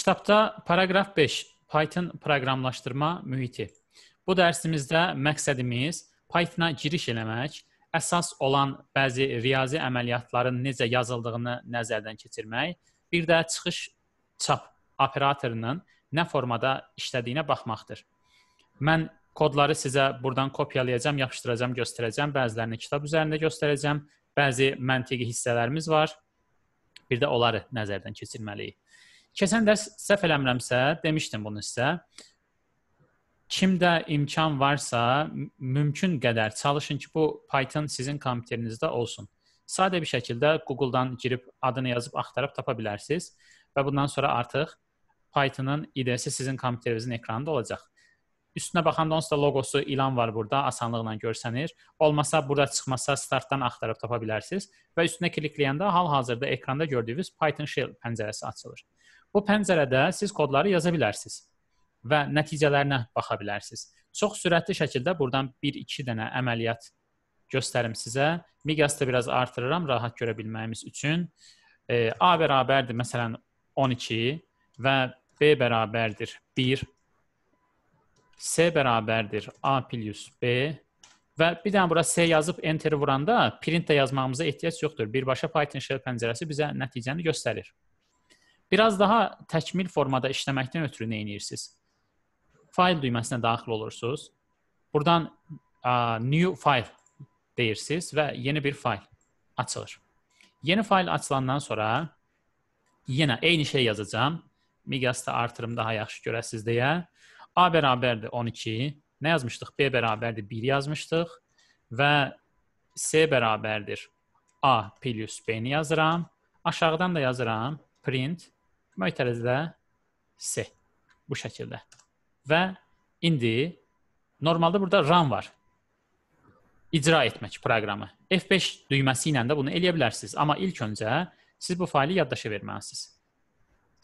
Kitabda paraqraf 5 Python proqramlaşdırma mühiti. Bu dərsimizdə məqsədimiz Pythona giriş eləmək, əsas olan bəzi riyazi əməliyyatların necə yazıldığını nəzərdən keçirmək, bir də çıxış çap operatorunun nə formada işlədiyinə baxmaqdır. Mən kodları sizə burdan kopyalayacağam, yapışdıracağam, göstərəcəm. Bəzilərini kitab üzərində göstərəcəm. Bəzi məntiqi hissələrimiz var. Bir də onları nəzərdən keçirməliyik. Keçən dərs səhv eləmirəmsə, demişdim bunu sizə. Kimdə imkan varsa, mümkün qədər çalışın ki, bu Python sizin kompüterinizdə olsun. Sadə bir şəkildə Google-dan girib adını yazıb axtarıb tapa bilərsiniz və bundan sonra artıq Python-ın IDE-si sizin kompüterinizin ekranında olacaq. Üstünə baxanda onsuz da loqosu ilan var burada, asanlıqla görsənir. Olmasa burada çıxmasa startdan axtarıb tapa bilərsiniz və üstünə klikləyəndə hal-hazırda ekranda gördüyünüz Python shell pəncərəsi açılır. Bu pəncərədə siz kodları yaza bilərsiniz və nəticələrinə baxa bilərsiniz. Çox sürətli şəkildə burdan 1-2 dənə əməliyyat göstərim sizə. Miqyasda biraz artırıram rahat görə bilməyimiz üçün. E, A bərabərdir məsələn 12 və B bərabərdir 1. C bərabərdir A plus B və bir dənə bura C yazıb enter vuranda print də yazmağımıza ehtiyac yoxdur. Birbaşa Python shell pəncərəsi bizə nəticəni göstərir. Biraz daha təkmil formada işləməkdən ötürü nə edirsiniz? Fayl düyməsinə daxil olursunuz. Buradan a, new file deyirsiniz və yeni bir fayl açılır. Yeni fayl açılandan sonra yenə eyni şey yazacağım. Miqyasda artırım daha yaxşı görəsiz deyə. A bərabərdir 12. Nə yazmışdıq? B bərabərdir 1 yazmışdıq və C bərabərdir A plus B-ni yazıram. Aşağıdan da yazıram print Demək dərəcədə C bu şəkildə. Və indi normalda burada run var. İcra etmək proqramı. F5 düyməsi ilə də bunu eləyə bilərsiniz, amma ilk öncə siz bu faylı yaddaşa verməlisiniz.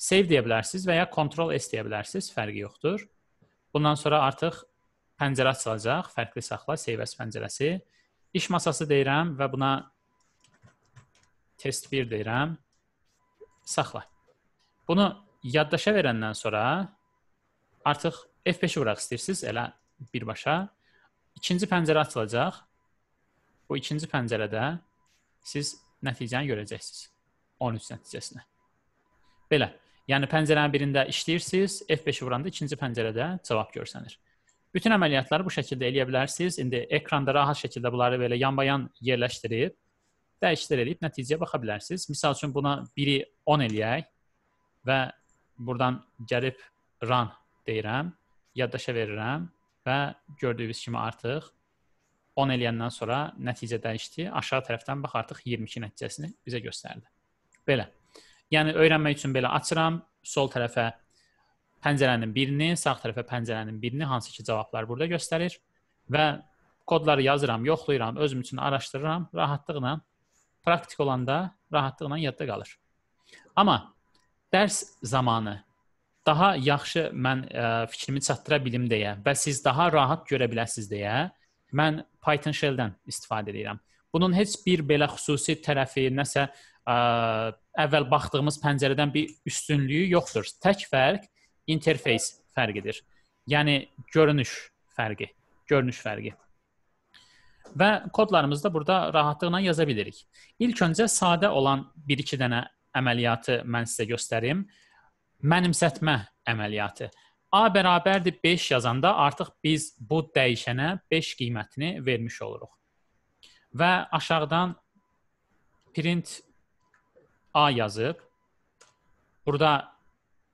Save deyə bilərsiniz və ya Ctrl S deyə bilərsiniz, fərqi yoxdur. Bundan sonra artıq pəncərə açılacaq, fərqli saxla, save as pəncərəsi. İş masası deyirəm və buna test 1 deyirəm. Saxla. Bunu yaddaşa verəndən sonra artıq F5-i vuraq istəyirsiniz elə birbaşa. İkinci pəncərə açılacaq. Bu ikinci pəncərədə siz nəticəni görəcəksiniz. 13 nəticəsini. Belə. Yəni pəncərənin birində işləyirsiniz, F5-i vuranda ikinci pəncərədə cavab görsənir. Bütün əməliyyatları bu şəkildə eləyə bilərsiniz. İndi ekranda rahat şəkildə bunları belə yanbayan yerləşdirib dəyişdirib nəticəyə baxa bilərsiniz. Məsəl üçün buna biri 10 eləyək və buradan gəlib run deyirəm, yaddaşa verirəm və gördüyünüz kimi artıq 10 eləyəndən sonra nəticə dəyişdi. Aşağı tərəfdən bax artıq 22 nəticəsini bizə göstərdi. Belə. Yəni öyrənmək üçün belə açıram, sol tərəfə pəncərənin birini, sağ tərəfə pəncərənin birini, hansı ki cavablar burada göstərir və kodları yazıram, yoxlayıram, özüm üçün araşdırıram, rahatlıqla praktik olanda rahatlıqla yadda qalır. Amma dərs zamanı daha yaxşı mən ə, e, fikrimi çatdıra bilim deyə və siz daha rahat görə biləsiz deyə mən Python shell-dən istifadə edirəm. Bunun heç bir belə xüsusi tərəfi, nəsə ə, e, əvvəl baxdığımız pəncərədən bir üstünlüyü yoxdur. Tək fərq interfeys fərqidir. Yəni görünüş fərqi, görünüş fərqi. Və kodlarımızı da burada rahatlıqla yaza bilirik. İlk öncə sadə olan 1-2 dənə əməliyyatı mən sizə göstərim. Mənimsətmə əməliyyatı. A bərabərdir 5 yazanda artıq biz bu dəyişənə 5 qiymətini vermiş oluruq. Və aşağıdan print A yazıb burada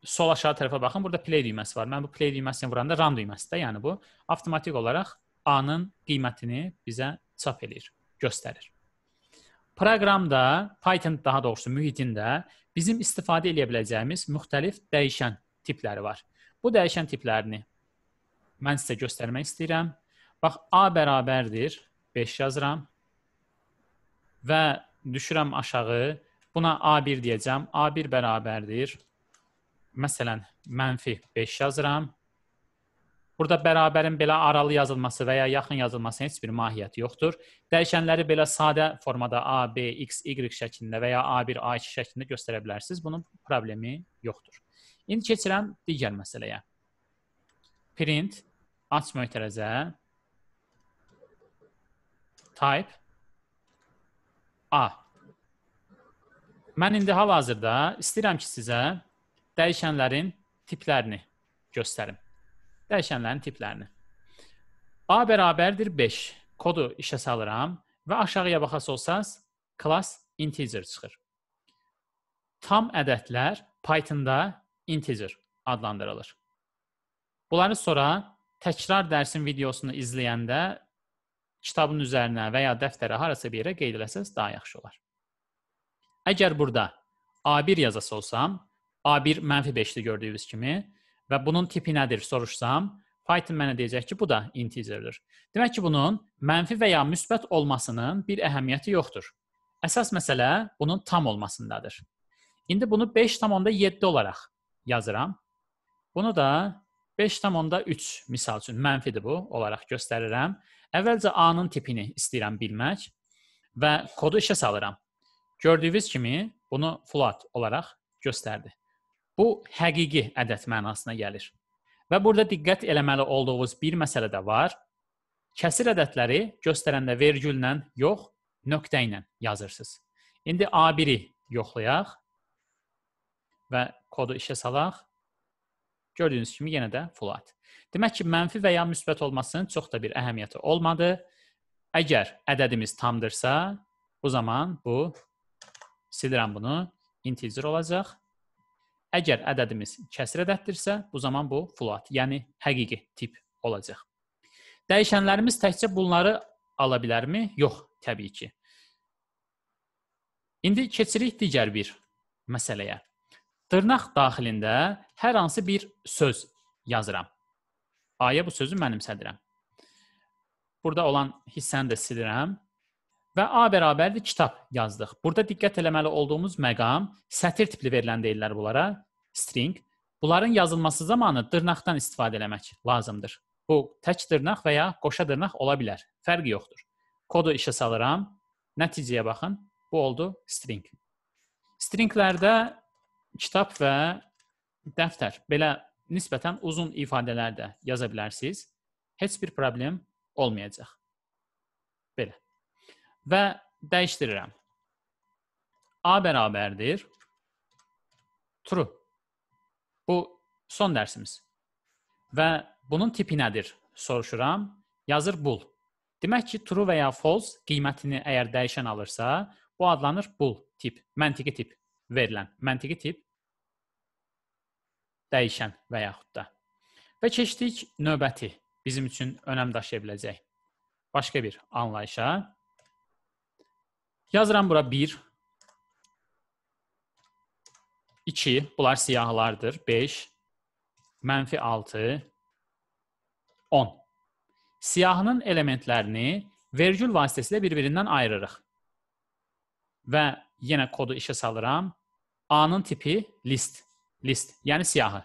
sol aşağı tərəfə baxın. Burada play düyməsi var. Mən bu play düyməsini vuranda RAM düyməsi də, yəni bu avtomatik olaraq A-nın qiymətini bizə çap eləyir, göstərir. Proqramda, Python daha doğrusu mühitində bizim istifadə edə biləcəyimiz müxtəlif dəyişən tipləri var. Bu dəyişən tiplərini mən sizə göstərmək istəyirəm. Bax, A bərabərdir, 5 yazıram və düşürəm aşağı. Buna A1 deyəcəm. A1 bərabərdir. Məsələn, mənfi 5 yazıram Burada bərabərin belə aralı yazılması və ya yaxın yazılması heç bir mahiyyəti yoxdur. Dəyişənləri belə sadə formada A, B, X, Y şəklində və ya A1, A2 şəklində göstərə bilərsiniz. Bunun problemi yoxdur. İndi keçirəm digər məsələyə. Print aç möhtərəzə type A. Mən indi hal-hazırda istəyirəm ki, sizə dəyişənlərin tiplərini göstərim dəyişənlərin tiplərini. A bərabərdir 5. Kodu işə salıram və aşağıya baxasınız, class integer çıxır. Tam ədədlər Python-da integer adlandırılır. Bunları sonra təkrar dərsin videosunu izləyəndə kitabın üzərinə və ya dəftərə harasa bir yerə qeyd eləsəz daha yaxşı olar. Əgər burada A1 yazası olsam, A1 mənfi 5-dir gördüyünüz kimi, və bunun tipi nədir soruşsam, Python mənə deyəcək ki, bu da integerdir. Demək ki, bunun mənfi və ya müsbət olmasının bir əhəmiyyəti yoxdur. Əsas məsələ bunun tam olmasındadır. İndi bunu 5.7 olaraq yazıram. Bunu da 5.3 misal üçün mənfidir bu olaraq göstərirəm. Əvvəlcə A-nın tipini istəyirəm bilmək və kodu işə salıram. Gördüyünüz kimi bunu float olaraq göstərdi. Bu həqiqi ədəd mənasına gəlir. Və burada diqqət eləməli olduğumuz bir məsələ də var. Kəsir ədədləri göstərəndə vergüllə yox, nöqtə ilə yazırsınız. İndi A1-i yoxlayaq və kodu işə salaq. Gördüyünüz kimi yenə də flat. Demək ki, mənfi və ya müsbət olmasının çox da bir əhəmiyyəti olmadı. Əgər ədədimiz tamdırsa, o zaman bu silirəm bunu, integer olacaq Əgər ədədimiz kəsr ədəddirsə, bu zaman bu float, yəni həqiqi tip olacaq. Dəyişənlərimiz təkcə bunları ala bilərmi? Yox, təbii ki. İndi keçirik digər bir məsələyə. Dırnaq daxilində hər hansı bir söz yazıram. Ayə bu sözü mənimsədirəm. Burada olan hissəni də silirəm və A bərabərdir kitab yazdıq. Burada diqqət eləməli olduğumuz məqam sətir tipli verilən deyirlər bunlara, string. Bunların yazılması zamanı dırnaqdan istifadə eləmək lazımdır. Bu tək dırnaq və ya qoşa dırnaq ola bilər. Fərqi yoxdur. Kodu işə salıram. Nəticəyə baxın. Bu oldu string. Stringlərdə kitab və dəftər belə nisbətən uzun ifadələr də yaza bilərsiniz. Heç bir problem olmayacaq və dəyişdirirəm. A bərabərdir true. Bu son dərsimiz. Və bunun tipi nədir? Soruşuram. Yazır bul. Demək ki, true və ya false qiymətini əgər dəyişən alırsa, bu adlanır bul tip, məntiqi tip verilən, məntiqi tip dəyişən və yaxud da. Və keçdik növbəti bizim üçün önəm daşıya biləcək başqa bir anlayışa. Yazıram bura 1, 2, bunlar siyahlardır, 5, mənfi 6, 10. Siyahının elementlərini vergül vasitəsilə bir-birindən ayırırıq. Və yenə kodu işə salıram. A-nın tipi list, list, yəni siyahı.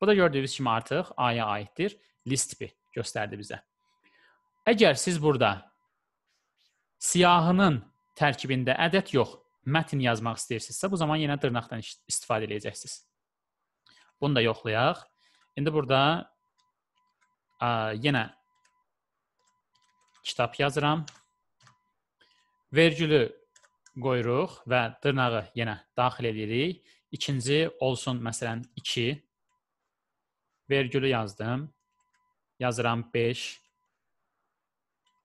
Bu da gördüyünüz kimi artıq A-ya aiddir. List tipi göstərdi bizə. Əgər siz burada siyahının tərkibində ədəd yox, mətn yazmaq istəyirsinizsə, bu zaman yenə dırnaqdan istifadə edəcəksiniz. Bunu da yoxlayaq. İndi burada ə, yenə kitab yazıram. Vergülü qoyuruq və dırnağı yenə daxil edirik. İkinci olsun məsələn 2. Vergülü yazdım. Yazıram 5.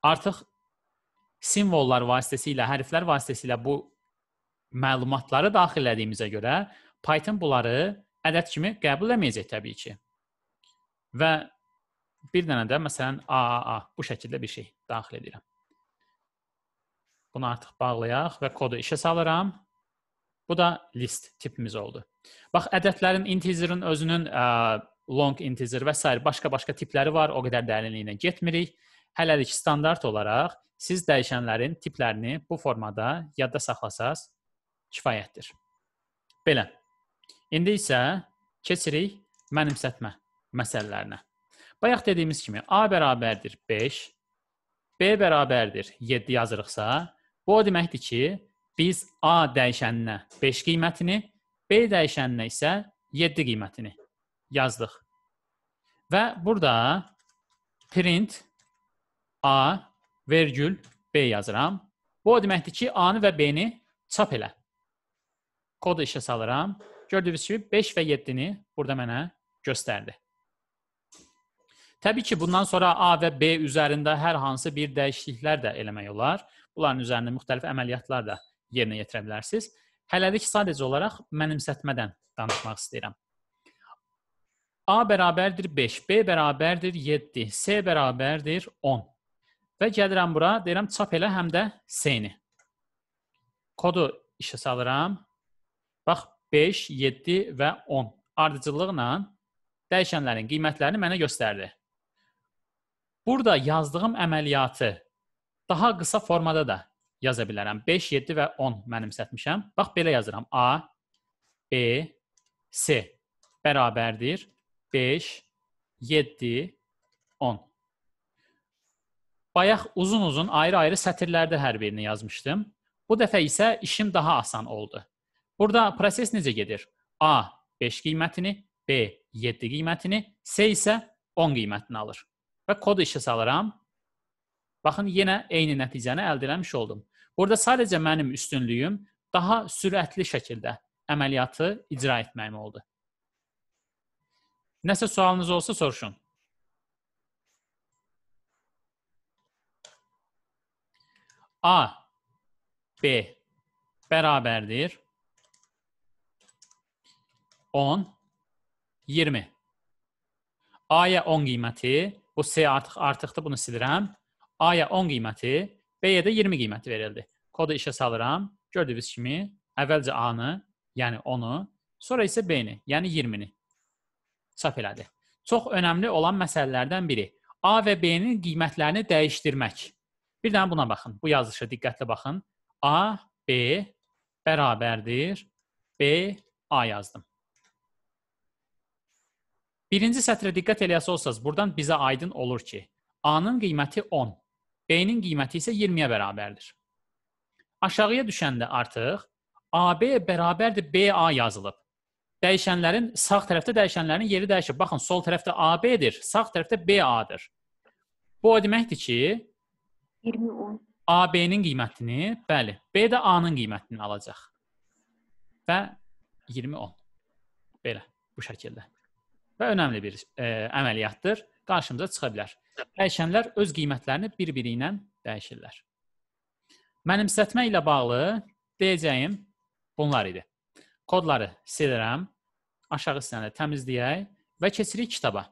Artıq simvollar vasitəsilə, hərflər vasitəsilə bu məlumatları daxil etdiyimizə görə Python bunları ədəd kimi qəbul etməyəcək təbii ki. Və bir dənə də məsələn AAA bu şəkildə bir şey daxil edirəm. Bunu artıq bağlayaq və kodu işə salıram. Bu da list tipimiz oldu. Bax ədədlərin integerin özünün ə, long integer və s. başqa-başqa tipləri var. O qədər dərinliyinə getmirik. Hələlik standart olaraq siz dəyişənlərin tiplərini bu formada yadda saxlasaz kifayətdir. Belə. İndi isə keçirik mənimsətmə məsələlərinə. Bayaq dediyimiz kimi A bərabərdir 5, B bərabərdir 7 yazırıqsa, bu o deməkdir ki, biz A dəyişəninə 5 qiymətini, B dəyişəninə isə 7 qiymətini yazdıq. Və burada print A, vergül, B yazıram. Bu o deməkdir ki, A-nı və B-ni çap elə. Kodu işə salıram. Gördüyünüz kimi 5 və 7-ni burada mənə göstərdi. Təbii ki, bundan sonra A və B üzərində hər hansı bir dəyişikliklər də eləmək olar. Bunların üzərində müxtəlif əməliyyatlar da yerinə yetirə bilərsiniz. Hələlik sadəcə olaraq mənimsətmədən danışmaq istəyirəm. A bərabərdir 5, B bərabərdir 7, C bərabərdir 10. Və gəlirəm bura, deyirəm çap elə həm də C-ni. Kodu işə salıram. Bax 5, 7 və 10 ardıcıllıqla dəyişənlərin qiymətlərini mənə göstərdi. Burada yazdığım əməliyyatı daha qısa formada da yaza bilərəm. 5, 7 və 10 mənimsətmişəm. Bax belə yazıram. A, B, C bərabərdir 5, 7, 10. Bayaq uzun-uzun ayrı-ayrı sətirlərdə hər birini yazmışdım. Bu dəfə isə işim daha asan oldu. Burada proses necə gedir? A 5 qiymətini, B 7 qiymətini, C isə 10 qiymətini alır. Və kodu işə salıram. Baxın, yenə eyni nəticəni əldə etmiş oldum. Burada sadəcə mənim üstünlüyüm daha sürətli şəkildə əməliyyatı icra etməyim oldu. Nəsə sualınız olsa soruşun. A B beraberdir 10 20. A-ya 10 qiyməti, bu C artıq artıqdır, bunu silirəm. A-ya 10 qiyməti, B-yə də 20 qiyməti verildi. Kodu işə salıram. Gördüyünüz kimi əvvəlcə A-nı, yəni 10-u, sonra isə B-ni, yəni 20-ni çap elədi. Çox önəmli olan məsələlərdən biri A və B-nin qiymətlərini dəyişdirmək. Bir dənə buna baxın. Bu yazılışa diqqətlə baxın. A, B bərabərdir B, A yazdım. Birinci sətrə diqqət eləyəsi olsanız, buradan bizə aydın olur ki, A-nın qiyməti 10, B-nin qiyməti isə 20-yə bərabərdir. Aşağıya düşəndə artıq AB bərabərdir BA yazılıb. Dəyişənlərin, sağ tərəfdə dəyişənlərin yeri dəyişir. Baxın, sol tərəfdə AB-dir, sağ tərəfdə BA-dır. Bu o deməkdir ki, 20-10. AB-nin qiymətini, bəli, B də A-nın qiymətini alacaq. Və 20-10. Belə, bu şəkildə. Və önəmli bir e, əməliyyatdır. Qarşımıza çıxa bilər. Dəyişənlər öz qiymətlərini bir-biri ilə dəyişirlər. Mənimsətmə ilə bağlı deyəcəyim bunlar idi. Kodları silirəm. Aşağı hissəni təmizləyək və keçirik kitaba.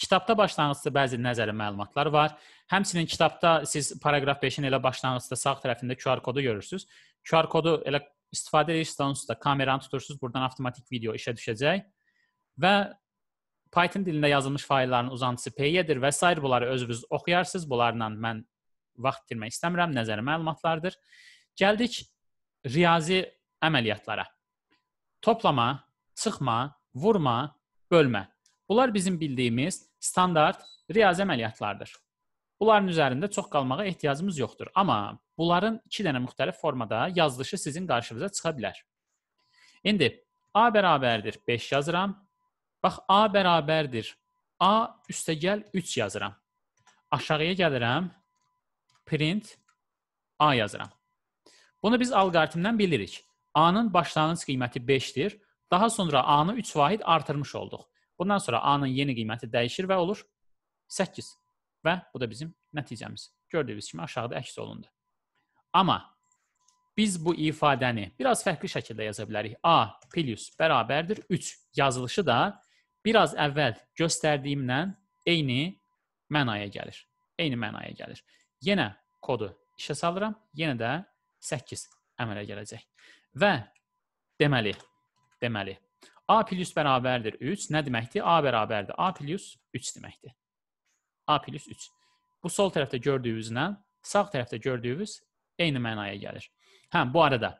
Kitabda başlanğıcda bəzi nəzəri məlumatlar var. Həmçinin kitabda siz paraqraf 5-in elə başlanğıcda sağ tərəfində QR kodu görürsüz. QR kodu elə istifadə edirsiniz, onsuz da kameranı tutursunuz, buradan avtomatik video işə düşəcək. Və Python dilində yazılmış faylların uzantısı PY-dir və s. bunları özünüz oxuyarsınız. Bunlarla mən vaxt itirmək istəmirəm, nəzəri məlumatlardır. Gəldik riyazi əməliyyatlara. Toplama, çıxma, vurma, bölmə. Bunlar bizim bildiyimiz standart riyazi əməliyyatlardır. Bunların üzərində çox qalmağa ehtiyacımız yoxdur, amma bunların 2 dənə müxtəlif formada yazılışı sizin qarşınıza çıxa bilər. İndi A bərabərdir 5 yazıram. Bax A bərabərdir A üstəgəl 3 yazıram. Aşağıya gəlirəm. Print A yazıram. Bunu biz alqoritmdən bilirik. A-nın başlanğıc qiyməti 5-dir. Daha sonra A-nı 3 vahid artırmış olduq. Bundan sonra A-nın yeni qiyməti dəyişir və olur 8. Və bu da bizim nəticəmiz. Gördüyünüz kimi aşağıda əks olundu. Amma biz bu ifadəni biraz fərqli şəkildə yaza bilərik. A plus bərabərdir 3 yazılışı da biraz əvvəl göstərdiyimdən eyni mənaya gəlir. Eyni mənaya gəlir. Yenə kodu işə salıram, yenə də 8 əmələ gələcək. Və deməli, deməli A plus bərabərdir 3. Nə deməkdir? A bərabərdir A plus 3 deməkdir. A plus 3. Bu sol tərəfdə gördüyünüzlə sağ tərəfdə gördüyünüz eyni mənaya gəlir. Hə, bu arada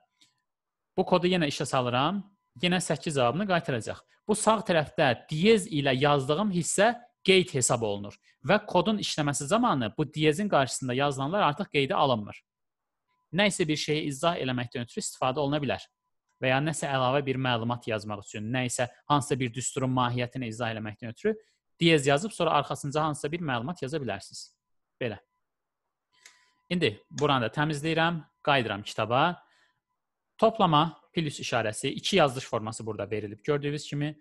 bu kodu yenə işə salıram. Yenə 8 cavabını qaytaracaq. Bu sağ tərəfdə diyez ilə yazdığım hissə qeyd hesab olunur və kodun işləməsi zamanı bu diyezin qarşısında yazılanlar artıq qeydə alınmır. Nə isə bir şeyi izah eləməkdən ötürü istifadə oluna bilər və ya nəsə əlavə bir məlumat yazmaq üçün, nə isə hansısa bir düsturun mahiyyətini izah eləməkdən ötürü diyez yazıb sonra arxasınca hansısa bir məlumat yaza bilərsiniz. Belə. İndi buranı da təmizləyirəm, qayıdıram kitaba. Toplama plus işarəsi, iki yazılış forması burada verilib gördüyünüz kimi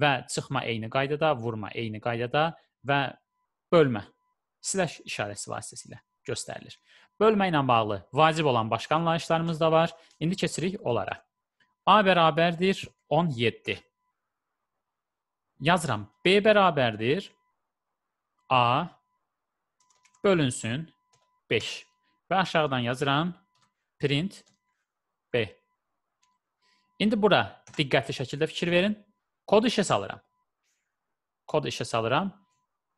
və çıxma eyni qaydada, vurma eyni qaydada və bölmə slash işarəsi vasitəsilə göstərilir. Bölmə ilə bağlı vacib olan başqa anlayışlarımız da var. İndi keçirik onlara. A beraberdir 17. Yazıram. B beraberdir A bölünsün 5. Ve aşağıdan yazıram print B. İndi bura diqqətli şəkildə fikir verin. Kod işe salıram. Kod işe salıram.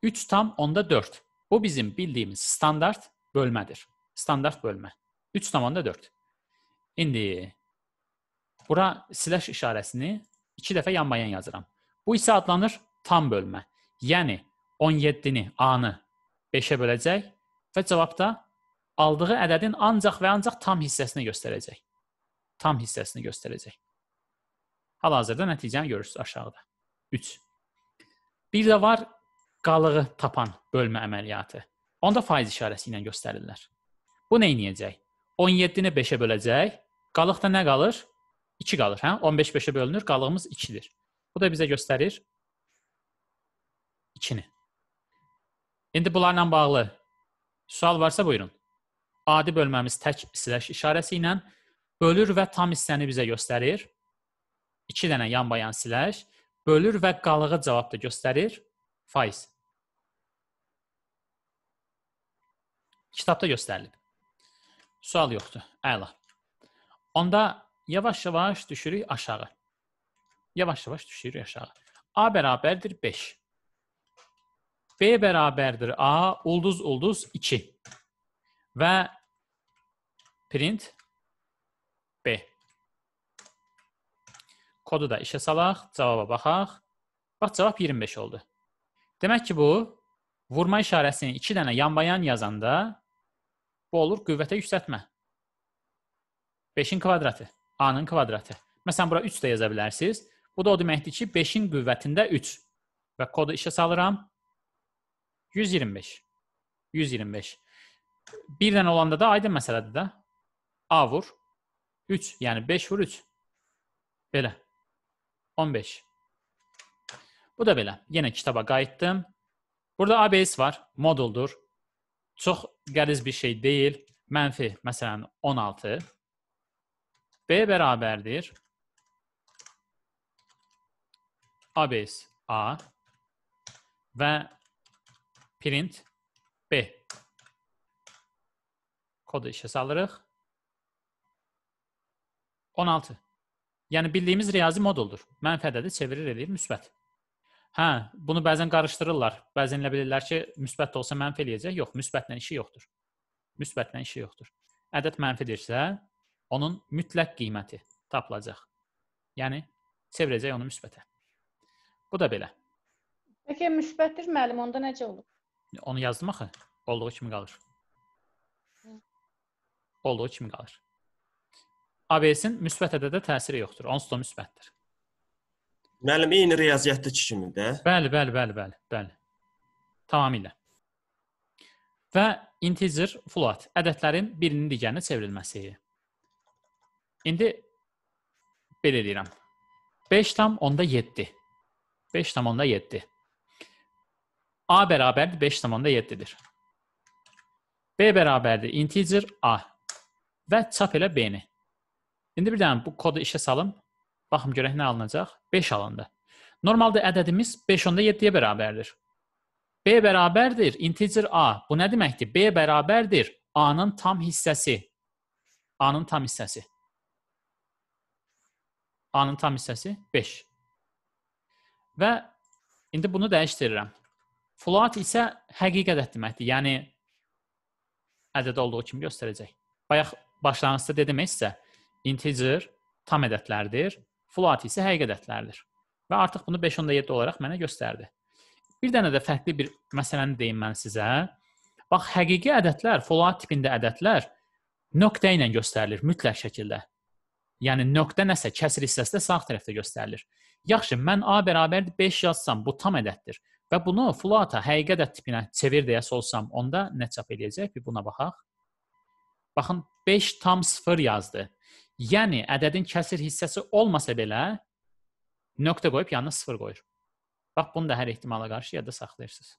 3 tam onda 4. Bu bizim bildiyimiz standart bölmədir. Standart bölmə. 3 tam onda 4. İndi Bura slash işarəsini iki dəfə yanbayan yazıram. Bu isə adlanır tam bölmə. Yəni 17-ni, A-nı 5-ə böləcək və cavabda aldığı ədədin ancaq və ancaq tam hissəsini göstərəcək. Tam hissəsini göstərəcək. Hal-hazırda nəticəni görürsüz aşağıda. 3. Bir də var qalığı tapan bölmə əməliyyatı. Onda faiz işarəsi ilə göstərirlər. Bu nə edəcək? 17-ni 5-ə böləcək. Qalıqda nə qalır? 2 qalır, hə? 15 5-ə bölünür, qalığımız 2-dir. Bu da bizə göstərir 2-ni. İndi bunlarla bağlı sual varsa buyurun. Adi bölməmiz tək slash işarəsi ilə bölür və tam hissəni bizə göstərir. 2 dənə yan-bayan slash bölür və qalığı cavab da göstərir faiz. Kitabda göstərilib. Sual yoxdur. Əla. Onda yavaş yavaş düşürük aşağı. Yavaş yavaş düşürük aşağı. A bərabərdir 5. B bərabərdir A ulduz ulduz 2. Və print B. Kodu da işə salaq, cavaba baxaq. Bax, cavab 25 oldu. Demək ki, bu, vurma işarəsini 2 dənə yanbayan yazanda bu olur qüvvətə yüksətmə. 5-in kvadratı. A-nın kvadratı. Məsələn, bura 3 də yaza bilərsiniz. Bu da o deməkdir ki, 5-in qüvvətində 3. Və kodu işə salıram. 125. 125. 1-dən olanda da aydın məsələdir də. A vur 3, yəni 5 vur 3. Belə. 15. Bu da belə. Yenə kitaba qayıtdım. Burada ABS var, moduldur. Çox qəliz bir şey deyil. Mənfi, məsələn, 16. B beraberdir. Abes A və print B. Kodu işə salırıq. 16. Yəni bildiyimiz riyazi moduldur. Mənfədədir, çevirir eləyir müsbət. Hə, bunu bəzən qarışdırırlar. Bəzən elə bilirlər ki, müsbət olsa mənfi eləyəcək. Yox, müsbətlə işi yoxdur. Müsbətlə işi yoxdur. Ədəd mənfidirsə, onun mütləq qiyməti tapılacaq. Yəni çevirəcək onu müsbətə. Bu da belə. Bəlkə müsbətdir müəllim, onda necə olur? Onu yazdım axı. Olduğu kimi qalır. Olduğu kimi qalır. ABS-in müsbət ədədə təsiri yoxdur. Onsuz da müsbətdir. Müəllim eyni riyaziyyatdakı kimi də. Bəli, bəli, bəli, bəli, bəli. Tamamilə. Və integer float ədədlərin birinin digərinə çevrilməsi. İndi belə deyirəm. 5.7. 5.7. A bərabərdir 5.7-dir. B bərabərdir integer A və çap elə B-ni. İndi bir dənə bu kodu işə salım. Baxım görək nə alınacaq? 5 alındı. Normalda ədədimiz 5.7-yə bərabərdir. B bərabərdir integer A. Bu nə deməkdir? B bərabərdir A-nın tam hissəsi. A-nın tam hissəsi. A-nın tam hissəsi 5. Və indi bunu dəyişdirirəm. Float isə həqiqi ədəd deməkdir. Yəni ədəd olduğu kimi göstərəcək. Bayaq başlanğıcda dedim isə integer tam ədədlərdir, float isə həqiqi ədədlərdir. Və artıq bunu 5.7 olaraq mənə göstərdi. Bir dənə də fərqli bir məsələni deyim mən sizə. Bax, həqiqi ədədlər, float tipində ədədlər nöqtə ilə göstərilir mütləq şəkildə. Yəni nöqtə nəsə kəsr hissəsi də sağ tərəfdə göstərilir. Yaxşı, mən A bərabərdir 5 yazsam, bu tam ədəddir və bunu floata həqiqi ədəd tipinə çevir deyə solsam, onda nə çap eləyəcək? Bir buna baxaq. Baxın, 5 tam 0 yazdı. Yəni ədədin kəsr hissəsi olmasa belə nöqtə qoyub yanına 0 qoyur. Bax, bunu da hər ehtimala qarşı yadda saxlayırsınız.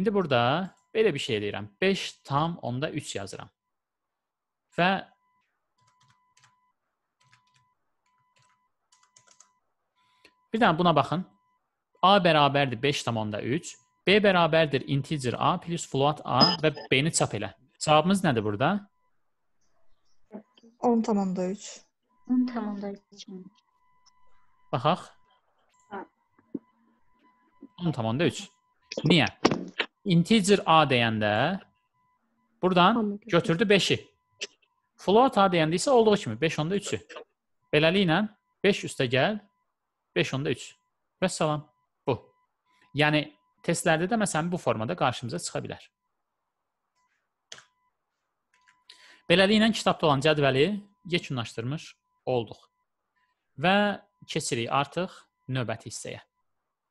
İndi burada belə bir şey eləyirəm. 5 tam onda 3 yazıram. Və Bir dənə buna baxın. A bərabərdir 5,3. B bərabərdir integer A plus float A və B-ni çap elə. Cavabımız nədir burada? 10,3. 10,3. Baxaq. 10,3. Niyə? Integer A deyəndə buradan götürdü 5-i. Float A deyəndə isə olduğu kimi 5 onda 3-ü. Beləliklə 5 üstə gəl 5 onda 3. Və salam. Bu. Yəni testlərdə də məsələn bu formada qarşımıza çıxa bilər. Beləliklə kitabda olan cədvəli yekunlaşdırmış olduq. Və keçirik artıq növbəti hissəyə.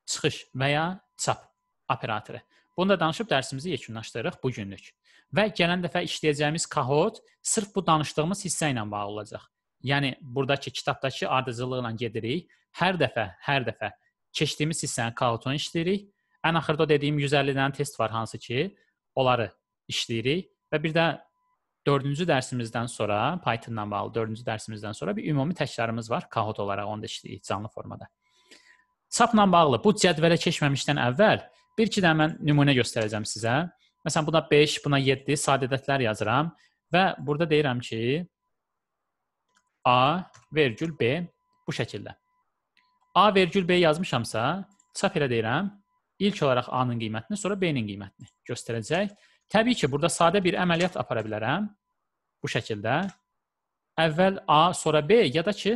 Çıxış və ya çap operatoru. Bunu da danışıb dərsimizi yekunlaşdırırıq bu günlük. Və gələn dəfə işləyəcəyimiz kahot sırf bu danışdığımız hissə ilə bağlı olacaq. Yəni burdakı kitabdakı ardıcıllıqla gedirik. Hər dəfə, hər dəfə keçdiyimiz hissəni kalkulatordan işləyirik. Ən axırda dediyim 150 dənə test var hansı ki, onları işləyirik və bir də 4-cü dərsimizdən sonra Python-la bağlı 4-cü dərsimizdən sonra bir ümumi təkrarımız var kahot olaraq onu da işləyirik canlı formada. Çapla bağlı bu cədvələ keçməmişdən əvvəl bir iki dənə mən nümunə göstərəcəm sizə. Məsələn buna 5, buna 7 sadə ədədlər yazıram və burada deyirəm ki, A vergül B bu şəkildə. A vergül B yazmışamsa, çap elə deyirəm, ilk olaraq A-nın qiymətini, sonra B-nin qiymətini göstərəcək. Təbii ki, burada sadə bir əməliyyat apara bilərəm bu şəkildə. Əvvəl A, sonra B ya da ki,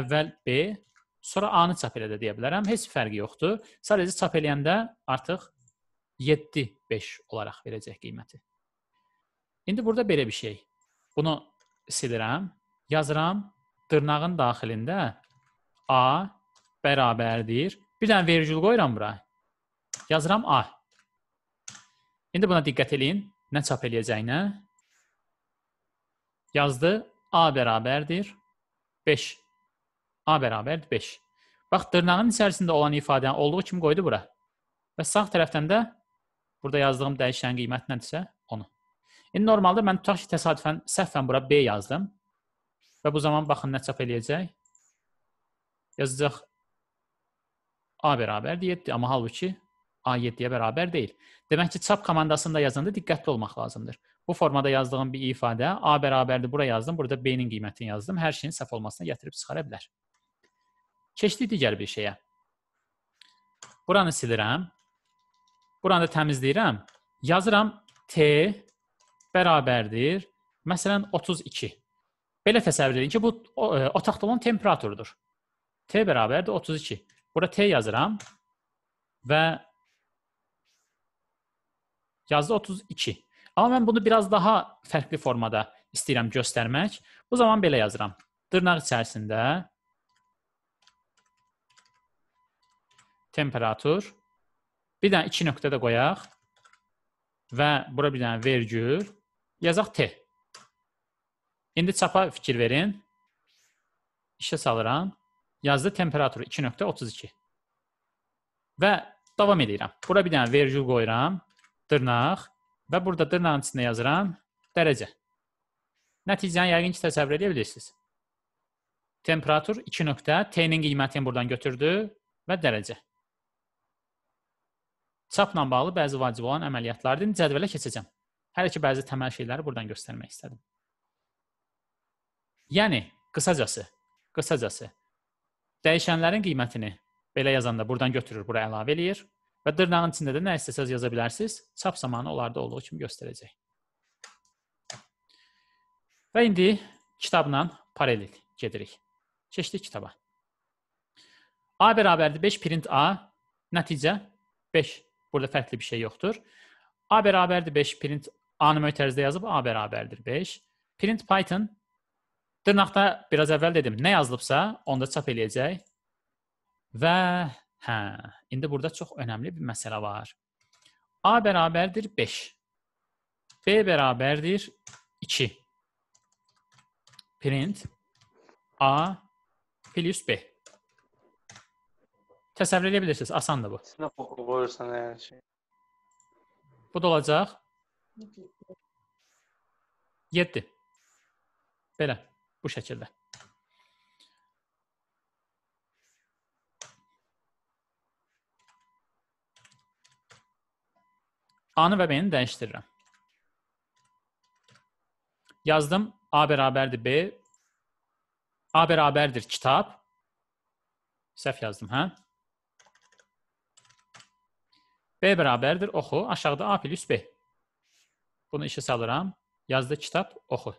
əvvəl B, sonra A-nı çap elə də deyə bilərəm. Heç fərqi yoxdur. Sadəcə çap eləyəndə artıq 7-5 olaraq verəcək qiyməti. İndi burada belə bir şey. Bunu silirəm, yazıram dırnağın daxilində a bərabərdir. Bir dənə vergül qoyuram bura. Yazıram a. İndi buna diqqət eləyin. Nə çap eləyəcəyinə? Yazdı a bərabərdir 5. A bərabərdir 5. Bax dırnağın içərisində olan ifadəni olduğu kimi qoydu bura. Və sağ tərəfdən də burada yazdığım dəyişən qiymətinədirsə İndi normalda mən tutaq ki, təsadüfən səhvən bura B yazdım. Və bu zaman baxın nə çap eləyəcək? Yazacaq A bərabərdir 7, amma halbuki A7-yə bərabər deyil. Demək ki, çap komandasında yazanda diqqətli olmaq lazımdır. Bu formada yazdığım bir ifadə A bərabərdir, bura yazdım, burada B-nin qiymətini yazdım. Hər şeyin səhv olmasına gətirib çıxara bilər. Keçdik digər bir şeyə. Buranı silirəm. Buranı da təmizləyirəm. Yazıram T bərabərdir, məsələn, 32. Belə təsəvvür edin ki, bu o, e, otaqda olan temperaturudur. T bərabərdir 32. Bura T yazıram və yazdı 32. Amma mən bunu biraz daha fərqli formada istəyirəm göstərmək. Bu zaman belə yazıram. Dırnaq içərisində temperatur. Bir dənə 2 nöqtə də qoyaq. Və bura bir dənə vergül. Yazaq T. İndi çapa fikir verin. İşə salıram. Yazdı temperaturu 2.32. Və davam edirəm. Bura bir dənə vergül qoyuram. Dırnaq. Və burada dırnağın içində yazıram dərəcə. Nəticəni yəqin ki, təsəvvür edə bilirsiniz. Temperatur 2 nöqtə, T-nin qiymətini buradan götürdü və dərəcə. Çapla bağlı bəzi vacib olan əməliyyatlardır. İndi cədvələ keçəcəm. Hələ ki bəzi təməl şeyləri burdan göstərmək istədim. Yəni, qısacası, qısacası dəyişənlərin qiymətini belə yazanda burdan götürür, bura əlavə eləyir və dırnağın içində də nə istəsəz yaza bilərsiniz. Çap zamanı onlarda olduğu kimi göstərəcək. Və indi kitabla paralel gedirik. Keçdik kitaba. A bərabərdir 5 print A, nəticə 5. Burada fərqli bir şey yoxdur. A bərabərdir 5 print A-nı mötərizdə yazıb A bərabərdir 5. Print Python dırnaqda biraz əvvəl dedim, nə yazılıbsa, onda çap eləyəcək. Və hə, indi burada çox önəmli bir məsələ var. A bərabərdir 5. B bərabərdir 2. Print A plus B. Təsəvvür edə bilirsiniz, asandır bu. Sınaq oxuyursan hər yəni şey. Bu da olacaq Yetti. Belə. Bu şəkildə. A-nı və b Yazdım. A beraberdir B. A beraberdir kitap, Səhv yazdım, ha. B beraberdir oxu. Aşağıda A plus B. Bunu işə salıram. Yazdı kitab, oxu.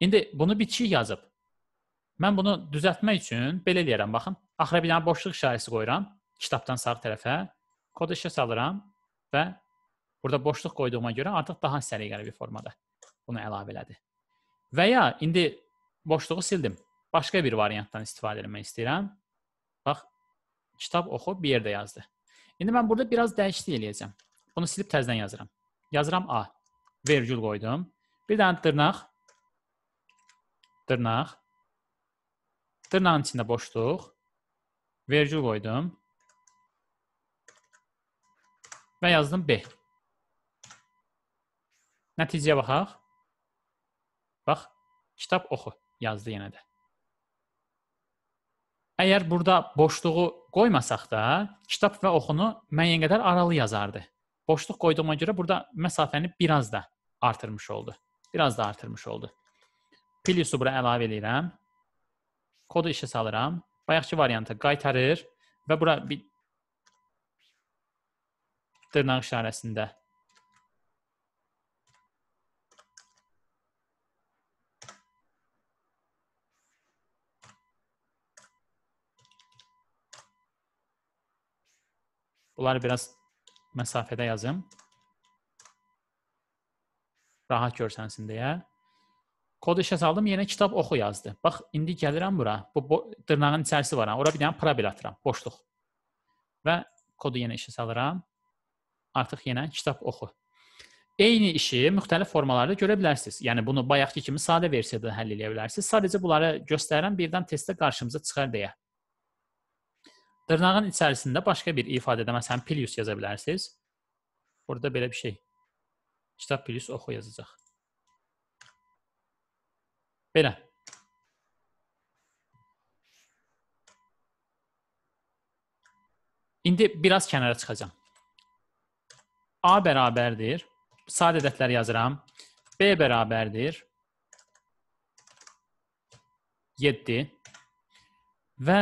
İndi bunu bitişik yazıb. Mən bunu düzəltmək üçün belə eləyirəm, baxın. Axıra bir dənə boşluq işarəsi qoyuram kitabdan sağ tərəfə. Kodu işə salıram və burada boşluq qoyduğuma görə artıq daha səliqəli bir formada bunu əlavə elədi. Və ya indi boşluğu sildim. Başqa bir variantdan istifadə etmək istəyirəm. Bax, kitab oxu bir yerdə yazdı. İndi mən burada biraz dəyişiklik eləyəcəm. Bunu silib təzədən yazıram. Yazıram A vergül qoydum. Bir dənə dırnaq. Dırnaq. Dırnağın içində boşluq. Vergül qoydum. Və yazdım B. Nəticəyə baxaq. Bax, kitab oxu yazdı yenə də. Əgər burada boşluğu qoymasaq da, kitab və oxunu müəyyən qədər aralı yazardı boşluq qoyduğuma görə burada məsafəni biraz da artırmış oldu. Biraz da artırmış oldu. Piliusu bura əlavə eləyirəm. Kodu işə salıram. Bayaqçı variantı qaytarır və bura bir dırnaq işarəsində Bunları biraz məsafədə yazım. Rahat görsənsin deyə. Kod işə saldım, yenə kitab oxu yazdı. Bax, indi gəlirəm bura. Bu, bu dırnağın içərisi var. Ora bir dənə probel atıram, boşluq. Və kodu yenə işə salıram. Artıq yenə kitab oxu. Eyni işi müxtəlif formalarda görə bilərsiniz. Yəni bunu bayaqki kimi sadə versiyada həll edə bilərsiniz. Sadəcə bunları göstərirəm, birdən testdə qarşımıza çıxar deyə. Dırnağın içərisində başqa bir ifadədə məsələn Pilius yaza bilərsiniz. Burada belə bir şey. Kitab Pilius oxu yazacaq. Belə. İndi biraz kənara çıxacağam. A bərabərdir. Sadə ədədləri yazıram. B bərabərdir 7 və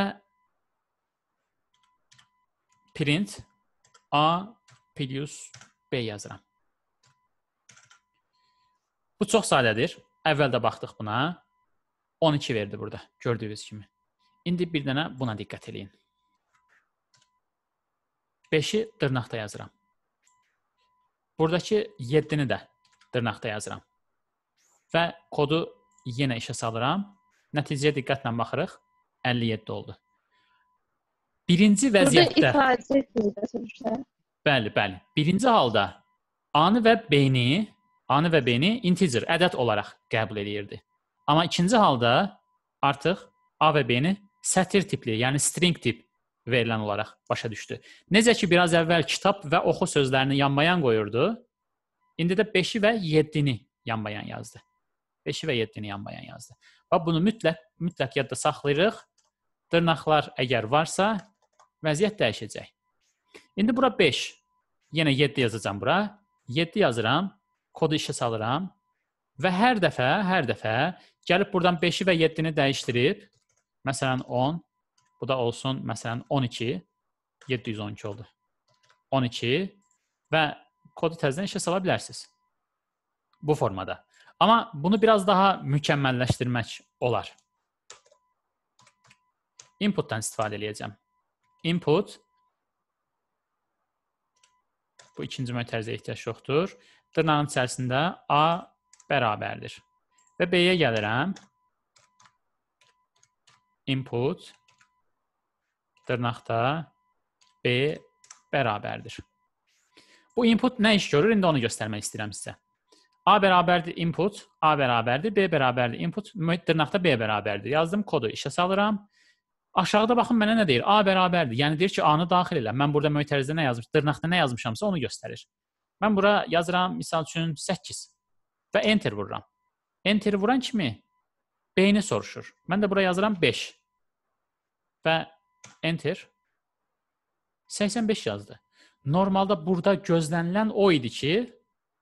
print A plus B yazıram. Bu çox sadədir. Əvvəldə baxdıq buna. 12 verdi burada gördüyünüz kimi. İndi bir dənə buna diqqət eləyin. 5-i dırnaqda yazıram. Buradakı 7-ni də dırnaqda yazıram. Və kodu yenə işə salıram. Nəticəyə diqqətlə baxırıq. 57 oldu. Birinci vəziyyətdə. Burada ifadə etmir sonuçta. Bəli, bəli. Birinci halda anı və beyni, anı və beyni integer ədəd olaraq qəbul eləyirdi. Amma ikinci halda artıq A və B-ni sətir tipli, yəni string tip verilən olaraq başa düşdü. Necə ki biraz əvvəl kitab və oxu sözlərini yanmayan qoyurdu, indi də 5-i və 7-ni yanmayan yazdı. 5-i və 7-ni yanmayan yazdı. Və bunu mütləq mütləq yadda saxlayırıq. Dırnaqlar əgər varsa, Vəziyyət dəyişəcək. İndi bura 5. Yenə 7 yazacağam bura. 7 yazıram, kodu işə salıram və hər dəfə, hər dəfə gəlib buradan 5-i və 7-ni dəyişdirib, məsələn 10, bu da olsun məsələn 12, 712 oldu. 12 və kodu təzədən işə sala bilərsiniz. Bu formada. Amma bunu biraz daha mükəmməlləşdirmək olar. Inputdan istifadə edəcəm input bu ikinci mətərzə ehtiyac yoxdur. Dırnağın içərisində A bərabərdir. Və B-yə gəlirəm. Input dırnaqda B bərabərdir. Bu input nə iş görür? İndi onu göstərmək istəyirəm sizə. A bərabərdir input, A bərabərdir, B bərabərdir input, dırnaqda B bərabərdir. Yazdım kodu işə salıram. Aşağıda baxın mənə nə deyir? A bərabərdir. Yəni deyir ki, A-nı daxil elə. Mən burada mötərizdə nə yazmış, dırnaqda nə yazmışamsa onu göstərir. Mən bura yazıram, misal üçün 8 və enter vururam. Enter vuran kimi B-ni soruşur. Mən də bura yazıram 5 və enter 85 yazdı. Normalda burada gözlənilən o idi ki,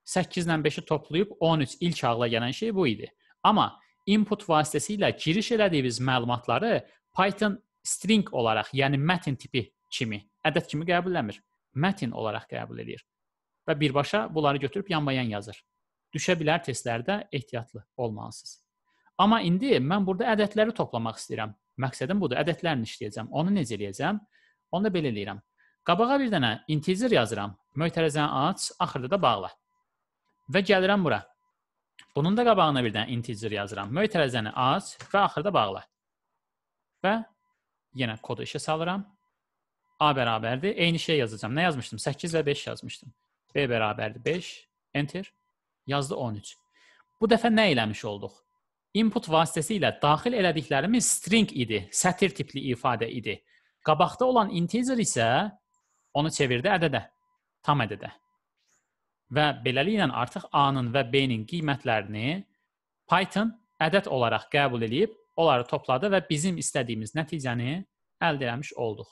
8 ilə 5-i toplayıb 13 ilk ağla gələn şey bu idi. Amma input vasitəsilə giriş elədiyimiz məlumatları Python string olaraq, yəni mətn tipi kimi, ədəd kimi qəbulləmir. Mətn olaraq qəbul edir. Və birbaşa bunları götürüb yanbayan yazır. Düşə bilər testlərdə ehtiyatlı olmalısınız. Amma indi mən burada ədədləri toplamaq istəyirəm. Məqsədim budur, ədədlərini işləyəcəm. Onu necə eləyəcəm? Onu da belə eləyirəm. Qabağa bir dənə integer yazıram. Mötərizəni aç, axırda da bağla. Və gəlirəm bura. Bunun da qabağına bir dənə integer yazıram. Mötərizəni aç və axırda bağla və yenə kodu işə salıram. A bərabərdir. Eyni şey yazacağam. Nə yazmışdım? 8 və 5 yazmışdım. B bərabərdir 5. Enter. Yazdı 13. Bu dəfə nə eləmiş olduq? Input vasitəsilə daxil elədiklərimiz string idi, sətir tipli ifadə idi. Qabaqda olan integer isə onu çevirdi ədədə, tam ədədə. Və beləliklə artıq A-nın və B-nin qiymətlərini Python ədəd olaraq qəbul edib onları topladı və bizim istədiyimiz nəticəni əldə etmiş olduq.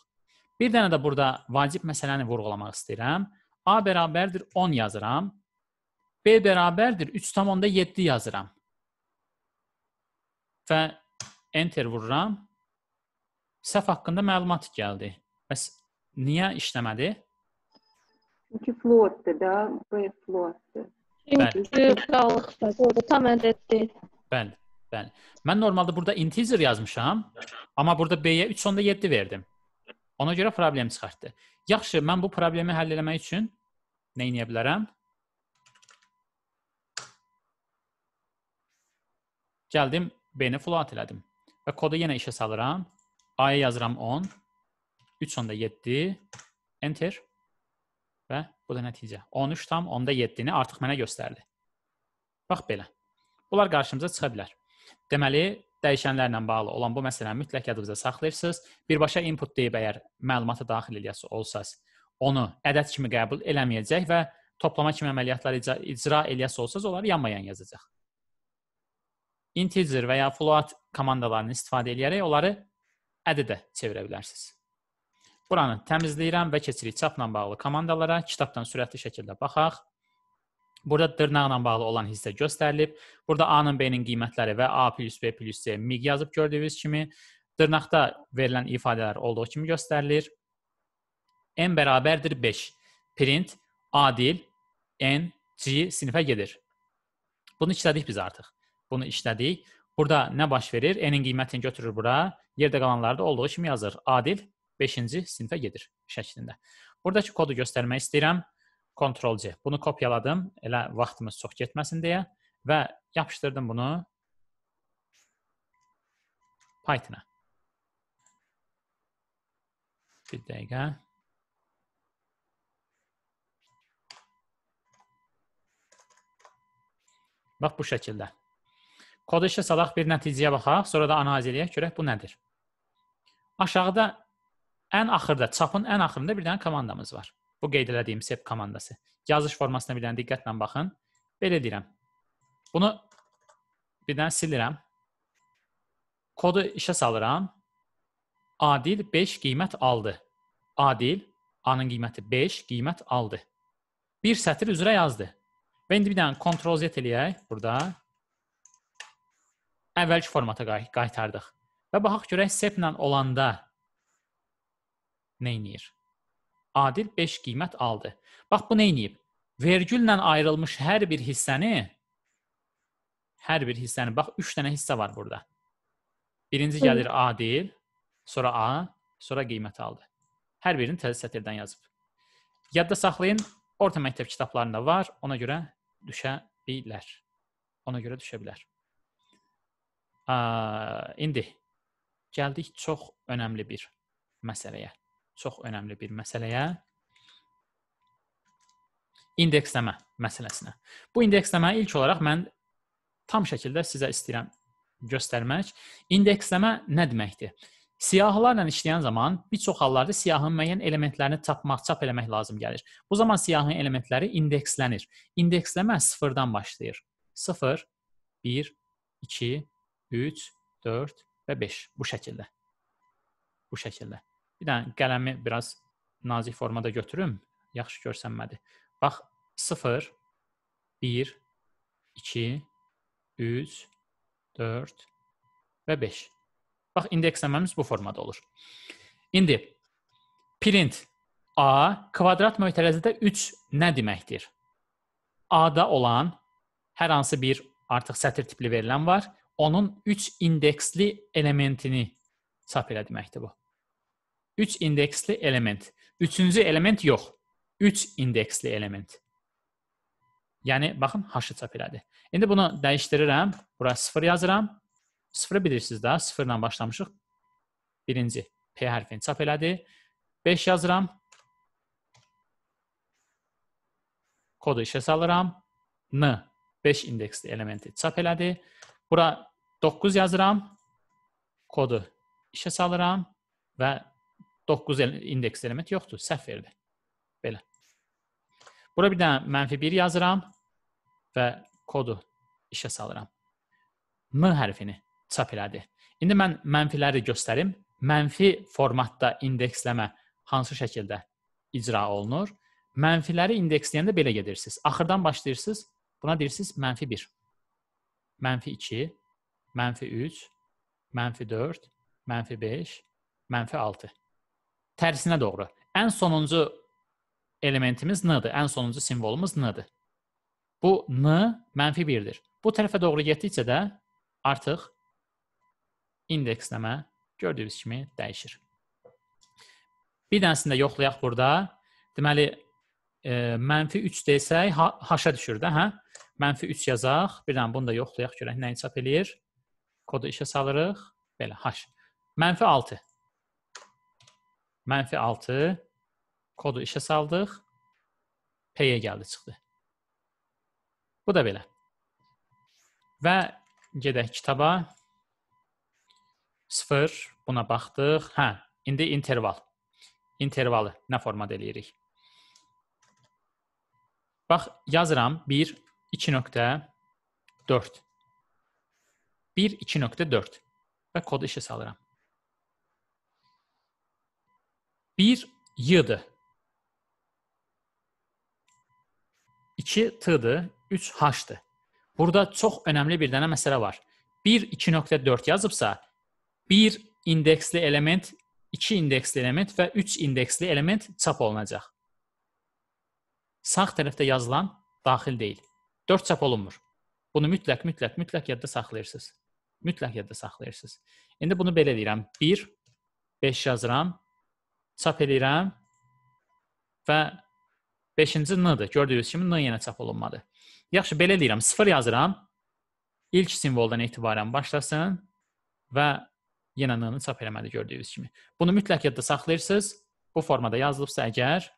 Bir dənə də burada vacib məsələni vurğulamaq istəyirəm. A bərabərdir 10 yazıram. B bərabərdir 3.7 yazıram. Və enter vururam. Səhv haqqında məlumat gəldi. Bəs niyə işləmədi? Çünki floatdır da, B floatdır. Çünki qalıqdır, orada tam ədəddir. Bəli. Bəli. Mən normalda burada integer yazmışam, amma burada B-yə 3.7 verdim. Ona görə problem çıxartdı. Yaxşı, mən bu problemi həll etmək üçün nə edə bilərəm? Gəldim, B-ni float elədim. Və kodu yenə işə salıram. A-ya yazıram 10, 3.7, enter. Və bu da nəticə. 13.7-ni artıq mənə göstərdi. Bax belə. Bunlar qarşımıza çıxa bilər. Deməli, dəyişənlərlə bağlı olan bu məsələni mütləq yadınızda saxlayırsınız. Birbaşa input deyib əgər məlumata daxil eləyəsi olsaz, onu ədəd kimi qəbul eləməyəcək və toplama kimi əməliyyatları icra, icra eləyəsi olsaz, onları yanmayan yazacaq. Integer və ya float komandalarını istifadə edərək onları ədədə çevirə bilərsiniz. Buranı təmizləyirəm və keçirik çapla bağlı komandalara. Kitabdan sürətli şəkildə baxaq. Burada dırnaqla bağlı olan hissə göstərilib. Burada A-nın B-nin qiymətləri və A plus B plus C miq yazıb gördüyünüz kimi dırnaqda verilən ifadələr olduğu kimi göstərilir. N bərabərdir 5. Print adil N C sinifə gedir. Bunu işlədik biz artıq. Bunu işlədik. Burada nə baş verir? N-in qiymətini götürür bura. Yerdə qalanları da olduğu kimi yazır. Adil 5-ci sinifə gedir şəklində. Buradakı kodu göstərmək istəyirəm. Ctrl C. Bunu kopyaladım, elə vaxtımız çox getməsin deyə və yapışdırdım bunu Python-a. Bir dəqiqə. Bax bu şəkildə. Kodu işə salaq, bir nəticəyə baxaq, sonra da analiz eləyək, görək bu nədir. Aşağıda ən axırda, çapın ən axırında bir dənə komandamız var. Bu qeyd elədiyim sep komandası. Yazış formasına bir dənə diqqətlə baxın. Belə deyirəm. Bunu bir dənə silirəm. Kodu işə salıram. Adil 5 qiymət aldı. Adil A-nın qiyməti 5, qiymət aldı. Bir sətir üzrə yazdı. Və indi bir dənə Ctrl Z eləyək burada. Əvvəlki formata qaytardıq. Və baxaq görək seplə olanda nə edir? adil 5 qiymət aldı. Bax bu nə edib? Vergüllə ayrılmış hər bir hissəni hər bir hissəni bax 3 dənə hissə var burada. Birinci gəlir adil, sonra A, sonra qiymət aldı. Hər birini təzə sətirdən yazıb. Yadda saxlayın, orta məktəb kitablarında var, ona görə düşə bilər. Ona görə düşə bilər. Ə, indi gəldik çox önəmli bir məsələyə çox önəmli bir məsələyə indeksləmə məsələsinə. Bu indeksləmə ilk olaraq mən tam şəkildə sizə istəyirəm göstərmək. İndeksləmə nə deməkdir? Siyahılarla işləyən zaman bir çox hallarda siyahının müəyyən elementlərini tapmaq, çap eləmək lazım gəlir. Bu zaman siyahının elementləri indekslənir. İndekslənmə sıfırdan başlayır. 0, 1, 2, 3, 4 və 5 bu şəkildə. Bu şəkildə. Bir dənə qələmi biraz nazik formada götürüm. Yaxşı görsənmədi. Bax 0 1 2 3 4 və 5. Bax indeksləməmiz bu formada olur. İndi print a kvadrat mötərizədə 3 nə deməkdir? A-da olan hər hansı bir artıq sətir tipli verilən var. Onun 3 indeksli elementini çap elə deməkdir bu. 3 indeksli element. Üçüncü element yox. 3 üç indeksli element. Yəni, baxın, haşı çap elədi. İndi bunu dəyişdirirəm. Bura 0 yazıram. 0 bilirsiniz də, 0 ilə başlamışıq. Birinci, P hərfini çap elədi. 5 yazıram. Kodu işə salıram. N, 5 indeksli elementi çap elədi. Bura 9 yazıram. Kodu işə salıram və 9 indeks element yoxdur, səhv verdi. Belə. Bura bir dənə mənfi 1 yazıram və kodu işə salıram. M hərfini çap elədi. İndi mən mənfiləri göstərim. Mənfi formatda indeksləmə hansı şəkildə icra olunur? Mənfiləri indeksləyəndə belə gedirsiniz. Axırdan başlayırsınız. Buna deyirsiniz mənfi 1, mənfi 2, mənfi 3, mənfi 4, mənfi 5, mənfi 6 tərsinə doğru. Ən sonuncu elementimiz n-dır. Ən sonuncu simvolumuz n-dır. Bu n mənfi 1-dir. Bu tərəfə doğru getdikcə də artıq indekslənmə gördüyünüz kimi dəyişir. Bir dənəsini də yoxlayaq burada. Deməli, e, mənfi 3 desək, ha, haşa düşür də, hə? Mənfi 3 yazaq, bir dənə bunu da yoxlayaq, görək nə çap eləyir. Kodu işə salırıq, belə, haş. Mənfi 6. Mənfi 6 kodu işə saldıq. P-yə gəldi çıxdı. Bu da belə. Və gedək kitaba. 0 buna baxdıq. Hə, indi interval. Intervalı nə formada eləyirik? Bax, yazıram 1 2.4. 1 2.4 və kodu işə salıram. Bir Y'dı. 2 T'dı, 3 H'dı. Burada çox önəmli bir dənə məsələ var. 1 2.4 yazıbsa, 1 indeksli element, 2 indeksli element və 3 indeksli element çap olunacaq. Sağ tərəfdə yazılan daxil deyil. 4 çap olunmur. Bunu mütləq, mütləq, mütləq yadda saxlayırsınız. Mütləq yadda saxlayırsınız. İndi bunu belə deyirəm. 1 5 yazıram çap eləyirəm və 5-ci n-dır. Gördüyünüz kimi n yenə çap olunmadı. Yaxşı, belə eləyirəm. 0 yazıram. İlk simvoldan etibarən başlasın və yenə n-ni çap eləmədi gördüyünüz kimi. Bunu mütləq yadda saxlayırsınız. Bu formada yazılıbsa əgər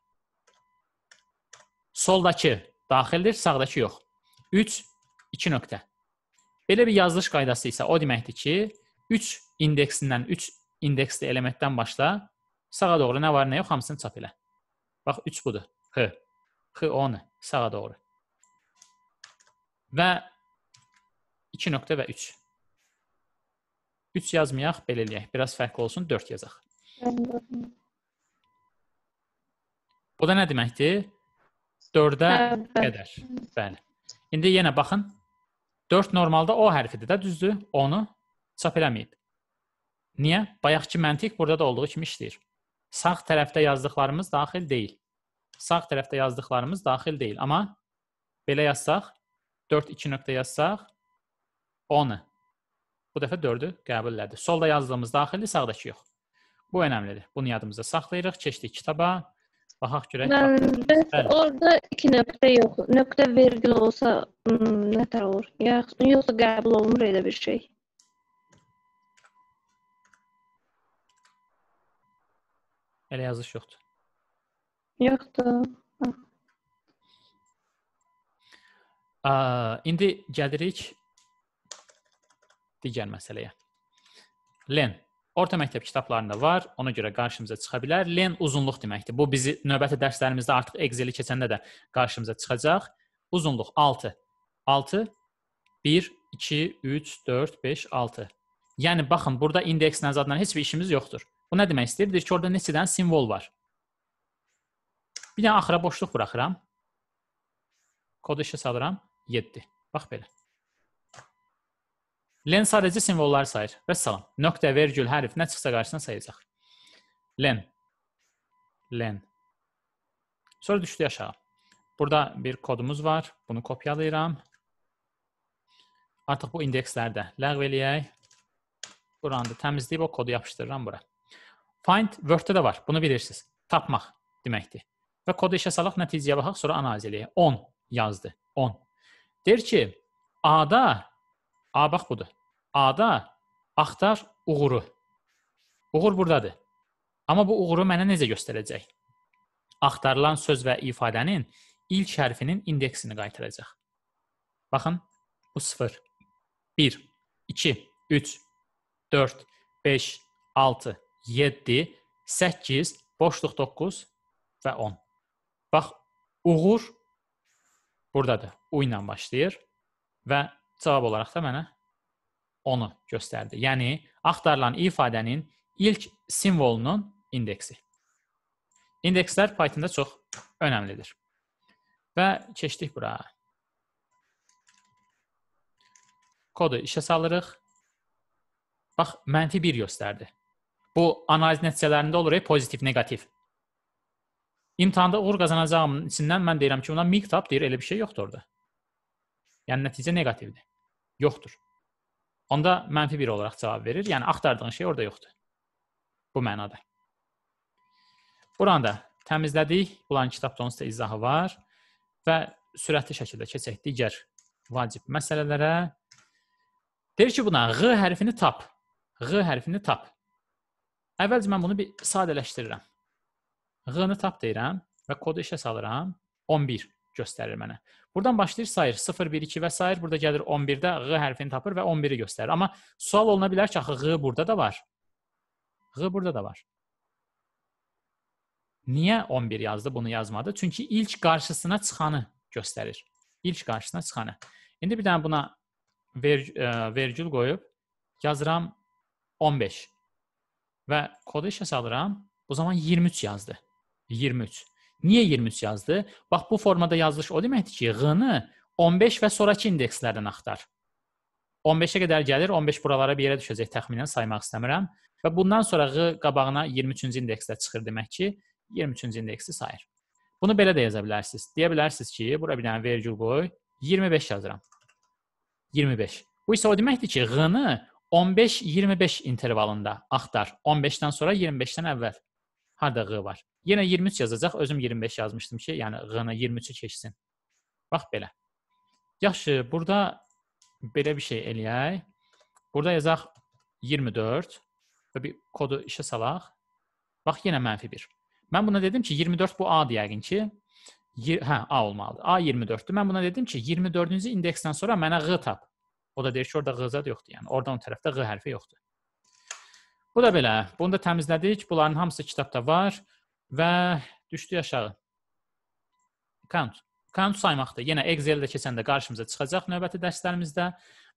soldakı daxildir, sağdakı yox. 3 2 nöqtə. Belə bir yazılış qaydası isə o deməkdir ki, 3 indeksindən 3 indeksli elementdən başla Sağa doğru nə var, nə yox, hamısını çap elə. Bax 3 budur. X. X 10 sağa doğru. Və 2 nöqtə və 3. 3 yazmayaq, belə eləyək. Biraz fərqli olsun, 4 yazaq. Bu da nə deməkdir? 4-ə hə, qədər. Bəli. İndi yenə baxın. 4 normalda o hərfidir də, düzdür? Onu çap eləməyib. Niyə? Bayaqki məntiq burada da olduğu kimi işləyir. Sağ tərəfdə yazdıqlarımız daxil deyil. Sağ tərəfdə yazdıqlarımız daxil deyil. Amma belə yazsaq, 4 2 nöqtə yazsaq, 10-ı. Bu dəfə 4-ü qəbul elədi. Solda yazdığımız daxildir, sağdakı yox. Bu önəmlidir. Bunu yadımızda saxlayırıq. Keçdik kitaba. Baxaq görək. Bəli. Orda 2 nöqtə yox. Nöqtə vergül olsa hmm, nətər olur? Yoxsa qəbul olunur elə bir şey? Elə yazış yoxdur. Yoxdur. Ə, indi gəlirik digər məsələyə. Len Orta məktəb kitablarında var. Ona görə qarşımıza çıxa bilər. Len uzunluq deməkdir. Bu bizi növbəti dərslərimizdə artıq Excel-i keçəndə də qarşımıza çıxacaq. Uzunluq 6. 6 1 2 3 4 5 6. Yəni baxın, burada indeks nəzərdən heç bir işimiz yoxdur. Bu nə demək istəyir? Deyir ki, orada neçə dənə simvol var. Bir dənə axıra boşluq buraxıram. Kodu işə salıram. 7. Bax belə. Len sadəcə simvolları sayır. Və salam. Nöqtə, vergül, hərf nə çıxsa qarşısına sayacaq. Len. Len. Sonra düşdü aşağı. Burada bir kodumuz var. Bunu kopyalayıram. Artıq bu indekslərdə ləğv eləyək. Buranı da təmizləyib o kodu yapışdırıram bura. Find Word-də də var. Bunu bilirsiniz. Tapmaq deməkdir. Və kodu işə salaq, nəticəyə baxaq, sonra analiz eləyək. 10 yazdı. 10. Deyir ki, A-da A bax budur. A-da axtar uğuru. Uğur burdadır. Amma bu uğuru mənə necə göstərəcək? Axtarılan söz və ifadənin ilk hərfinin indeksini qaytaracaq. Baxın, bu 0, 1, 2, 3, 4, 5, 6, 7, 8, boşluq 9 və 10. Bax, uğur buradadır. U ilə başlayır və cavab olaraq da mənə 10-u göstərdi. Yəni, axtarılan ifadənin ilk simvolunun indeksi. İndekslər Pythonda çox önəmlidir. Və keçdik bura. Kodu işə salırıq. Bax, mənfi 1 göstərdi. Bu analiz nəticələrində olur, pozitiv, negativ. İmtahanda uğur qazanacağımın içindən mən deyirəm ki, ona miq tap deyir, elə bir şey yoxdur orada. Yəni nəticə negativdir. Yoxdur. Onda mənfi 1 olaraq cavab verir. Yəni axtardığın şey orada yoxdur. Bu mənada. Buranı da təmizlədik. Bunların kitabda onsuz da izahı var və sürətli şəkildə keçək digər vacib məsələlərə. Deyir ki, buna ğ hərfini tap. Ğ hərfini tap. Əvvəlcə mən bunu bir sadələşdirirəm. Ğ-nı tap deyirəm və kodu işə salıram. 11 göstərir mənə. Buradan başlayır sayır 0 1 2 və s. burada gəlir 11-də ğ hərfini tapır və 11-i göstərir. Amma sual oluna bilər ki, axı ğ burada da var. Ğ burada da var. Niyə 11 yazdı, bunu yazmadı? Çünki ilk qarşısına çıxanı göstərir. İlk qarşısına çıxanı. İndi bir dənə buna ver, ə, e, vergül qoyub yazıram 15. Və kodu işə salıram. Bu zaman 23 yazdı. 23. Niyə 23 yazdı? Bax bu formada yazılış o deməkdir ki, ğ-nı 15 və sonrakı indekslərdən axtar. 15-ə qədər gəlir, 15 buralara bir yerə düşəcək təxminən saymaq istəmirəm və bundan sonra ğ qabağına 23-cü indeksdə çıxır demək ki, 23-cü indeksi sayır. Bunu belə də yaza bilərsiniz. Deyə bilərsiniz ki, bura bir dənə vergül qoy, 25 yazıram. 25. Bu isə o deməkdir ki, ğ-nı 15-25 intervalında axtar. 15-dən sonra 25-dən əvvəl. Harda q var? Yenə 23 yazacaq. Özüm 25 yazmışdım ki, yəni q-nı 23-ü keçsin. Bax belə. Yaxşı, burada belə bir şey eləyək. Burada yazaq 24 və bir kodu işə salaq. Bax, yenə mənfi 1. Mən buna dedim ki, 24 bu A-dır yəqin ki. Hə, A olmalıdır. A 24-dür. Mən buna dedim ki, 24-cü indeksdən sonra mənə q tap. O da deyir ki, orada q zad yoxdur. Yəni oradan o tərəfdə q hərfi yoxdur. Bu da belə. Bunu da təmizlədik. Bunların hamısı kitabda var və düşdü aşağı. Count. Count saymaqdır. Yenə Excel-də keçəndə qarşımıza çıxacaq növbəti dərslərimizdə.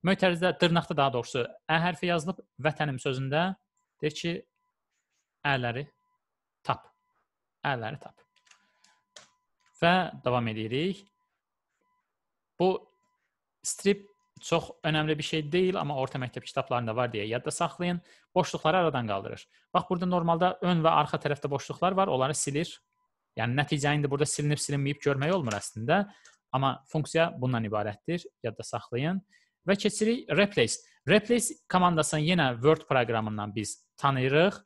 Mötərizdə dırnaqda daha doğrusu ə hərfi yazılıb vətənim sözündə deyir ki, ələri tap. Ələri tap. Və davam edirik. Bu strip Çox önəmli bir şey deyil, amma orta məktəb kitablarında var deyə yadda saxlayın. Boşluqları aradan qaldırır. Bax burada normalda ön və arxa tərəfdə boşluqlar var, onları silir. Yəni nəticə indi burada silinib silinməyib görmək olmur əslində, amma funksiya bundan ibarətdir. Yadda saxlayın və keçirik replace. Replace komandasını yenə Word proqramından biz tanıyırıq.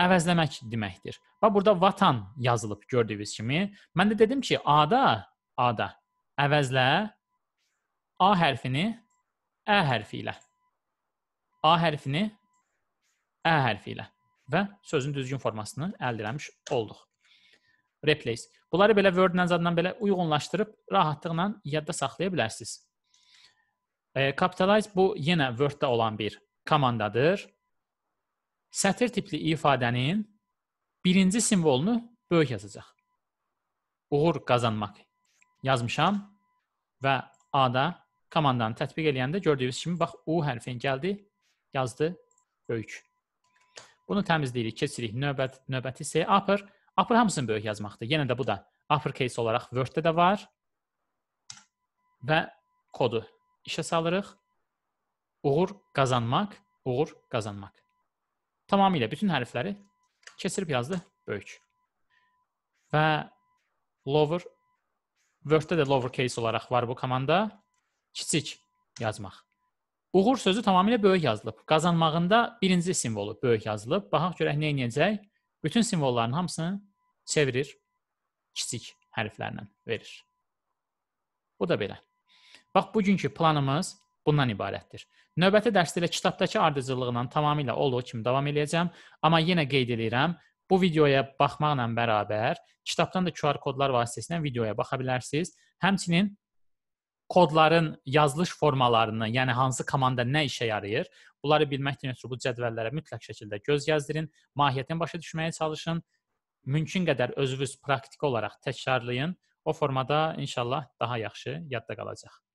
Əvəzləmək deməkdir. Və burada vatan yazılıb gördüyünüz kimi. Mən də dedim ki, A-da, A-da əvəzlə A hərfini Ə hərfi ilə. A hərfini Ə hərfi ilə və sözün düzgün formasını əldə eləmiş olduq. Replace. Bunları belə Word nəzarından belə uyğunlaşdırıb rahatlıqla yadda saxlaya bilərsiniz. E, capitalize bu yenə Word-də olan bir komandadır. Sətir tipli ifadənin birinci simvolunu böyük yazacaq. Uğur qazanmaq yazmışam və A-da komandanı tətbiq eləyəndə gördüyünüz kimi bax U hərfin gəldi, yazdı böyük. Bunu təmizləyirik, keçirik. Növbət növbəti isə upper. Upper hamısını böyük yazmaqdır. Yenə də bu da upper case olaraq Word-də də var. Və kodu işə salırıq. Uğur qazanmaq, uğur qazanmaq. Tamamilə bütün hərfləri keçirib yazdı böyük. Və lower Word-də də lower case olaraq var bu komanda kiçik yazmaq. Uğur sözü tamamilə böyük yazılıb. Qazanmağında birinci simvolu böyük yazılıb. Baxaq görək nə edəcək? Bütün simvolların hamısını çevirir kiçik hərflərlə verir. Bu da belə. Bax bugünkü planımız bundan ibarətdir. Növbəti dərsdə ilə kitabdakı ardıcıllığından tamamilə olduğu kimi davam eləyəcəm, amma yenə qeyd eləyirəm, bu videoya baxmaqla bərabər kitabdan da QR kodlar vasitəsilə videoya baxa bilərsiniz. Həmçinin kodların yazılış formalarını, yəni hansı komanda nə işə yarayır, bunları bilməkdən ötürü bu cədvəllərə mütləq şəkildə göz gəzdirin, mahiyyətini başa düşməyə çalışın, mümkün qədər özünüz praktiki olaraq təkrarlayın. O formada inşallah daha yaxşı yadda qalacaq.